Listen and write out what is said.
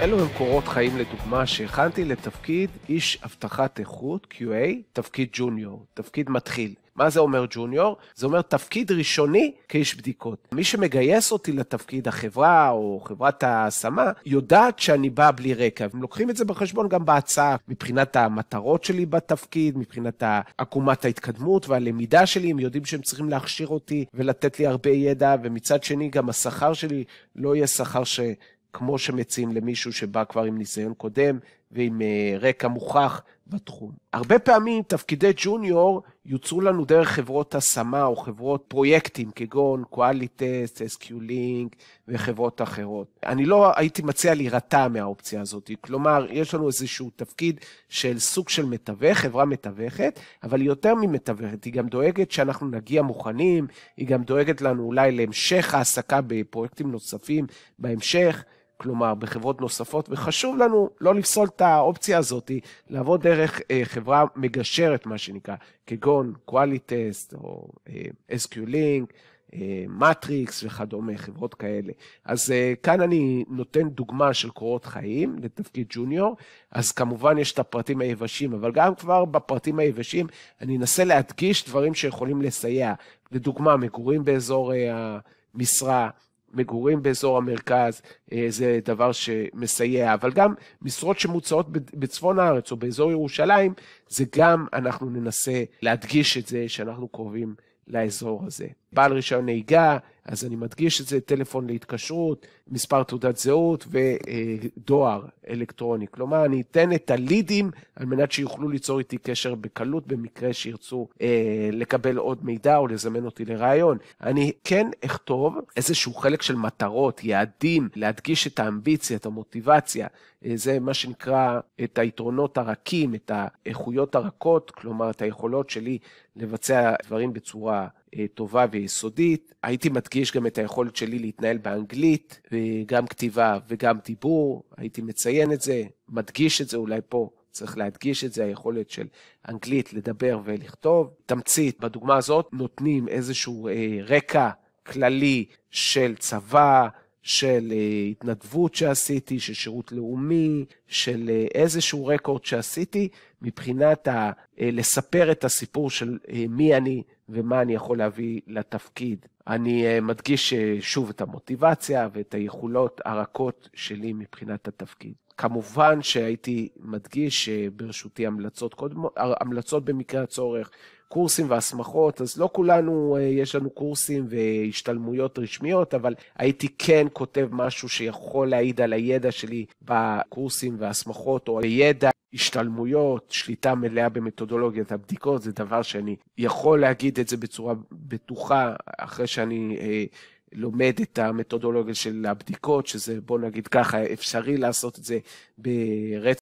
אלו הם קורות חיים לדוגמה שהכנתי לתפקיד איש אבטחת איכות, QA, תפקיד ג'וניור, תפקיד מתחיל. מה זה אומר ג'וניור? זה אומר תפקיד ראשוני כאיש בדיקות. מי שמגייס אותי לתפקיד החברה או חברת ההשמה, יודעת שאני בא בלי רקע. הם לוקחים את זה בחשבון גם בהצעה, מבחינת המטרות שלי בתפקיד, מבחינת עקומת ההתקדמות והלמידה שלי, הם יודעים שהם צריכים להכשיר אותי ולתת לי הרבה ידע, ומצד שני גם השכר שלי לא יהיה שכר ש... כמו שמציעים למישהו שבא כבר עם ניסיון קודם ועם אה, רקע מוכח בתחום. הרבה פעמים תפקידי ג'וניור יוצרו לנו דרך חברות השמה או חברות פרויקטים כגון קואליטסט, SQ-Link וחברות אחרות. אני לא הייתי מציע להירתע מהאופציה הזאת, כלומר, יש לנו איזשהו תפקיד של סוג של מתווך, חברה מתווכת, אבל היא יותר ממתווכת, היא גם דואגת שאנחנו נגיע מוכנים, היא גם דואגת לנו אולי להמשך העסקה בפרויקטים נוספים בהמשך. כלומר בחברות נוספות, וחשוב לנו לא לפסול את האופציה הזאת, לעבוד דרך אה, חברה מגשרת, מה שנקרא, כגון Qualitest או אה, SQ-Link, מטריקס אה, וכדומה, חברות כאלה. אז אה, כאן אני נותן דוגמה של קורות חיים לתפקיד ג'וניור, אז כמובן יש את הפרטים היבשים, אבל גם כבר בפרטים היבשים אני אנסה להדגיש דברים שיכולים לסייע. לדוגמה, מגורים באזור המשרה, מגורים באזור המרכז אה, זה דבר שמסייע, אבל גם משרות שמוצעות בצפון הארץ או באזור ירושלים, זה גם אנחנו ננסה להדגיש את זה שאנחנו קרובים לאזור הזה. בעל רישיון נהיגה, אז אני מדגיש את זה, טלפון להתקשרות, מספר תעודת זהות ודואר אלקטרוני. כלומר, אני אתן את הלידים על מנת שיוכלו ליצור איתי קשר בקלות במקרה שירצו אה, לקבל עוד מידע או לזמן אותי לראיון. אני כן אכתוב איזשהו חלק של מטרות, יעדים, להדגיש את האמביציה, את המוטיבציה. אה, זה מה שנקרא את היתרונות הרכים, את האיכויות הרכות, כלומר, את היכולות שלי לבצע דברים בצורה אה, טובה ויסודית. הייתי מדגיש גם את היכולת שלי להתנהל באנגלית, וגם אה, כתיבה וגם דיבור, הייתי מציין את זה, מדגיש את זה אולי פה. צריך להדגיש את זה, היכולת של אנגלית לדבר ולכתוב. תמצית, בדוגמה הזאת נותנים איזשהו אה, רקע כללי של צבא, של אה, התנדבות שעשיתי, של שירות לאומי, של אה, איזשהו רקורד שעשיתי, מבחינת ה, אה, לספר את הסיפור של מי אני ומה אני יכול להביא לתפקיד. אני מדגיש שוב את המוטיבציה ואת היכולות הרכות שלי מבחינת התפקיד. כמובן שהייתי מדגיש שברשותי המלצות, קודמו, המלצות במקרה הצורך, קורסים והסמכות, אז לא כולנו, אה, יש לנו קורסים והשתלמויות רשמיות, אבל הייתי כן כותב משהו שיכול להעיד על הידע שלי בקורסים והסמכות, או הידע השתלמויות, שליטה מלאה במתודולוגיית הבדיקות, זה דבר שאני יכול להגיד את זה בצורה בטוחה אחרי שאני אה, לומד את המתודולוגיה של הבדיקות, שזה בוא נגיד ככה, אפשרי לעשות את זה ברצף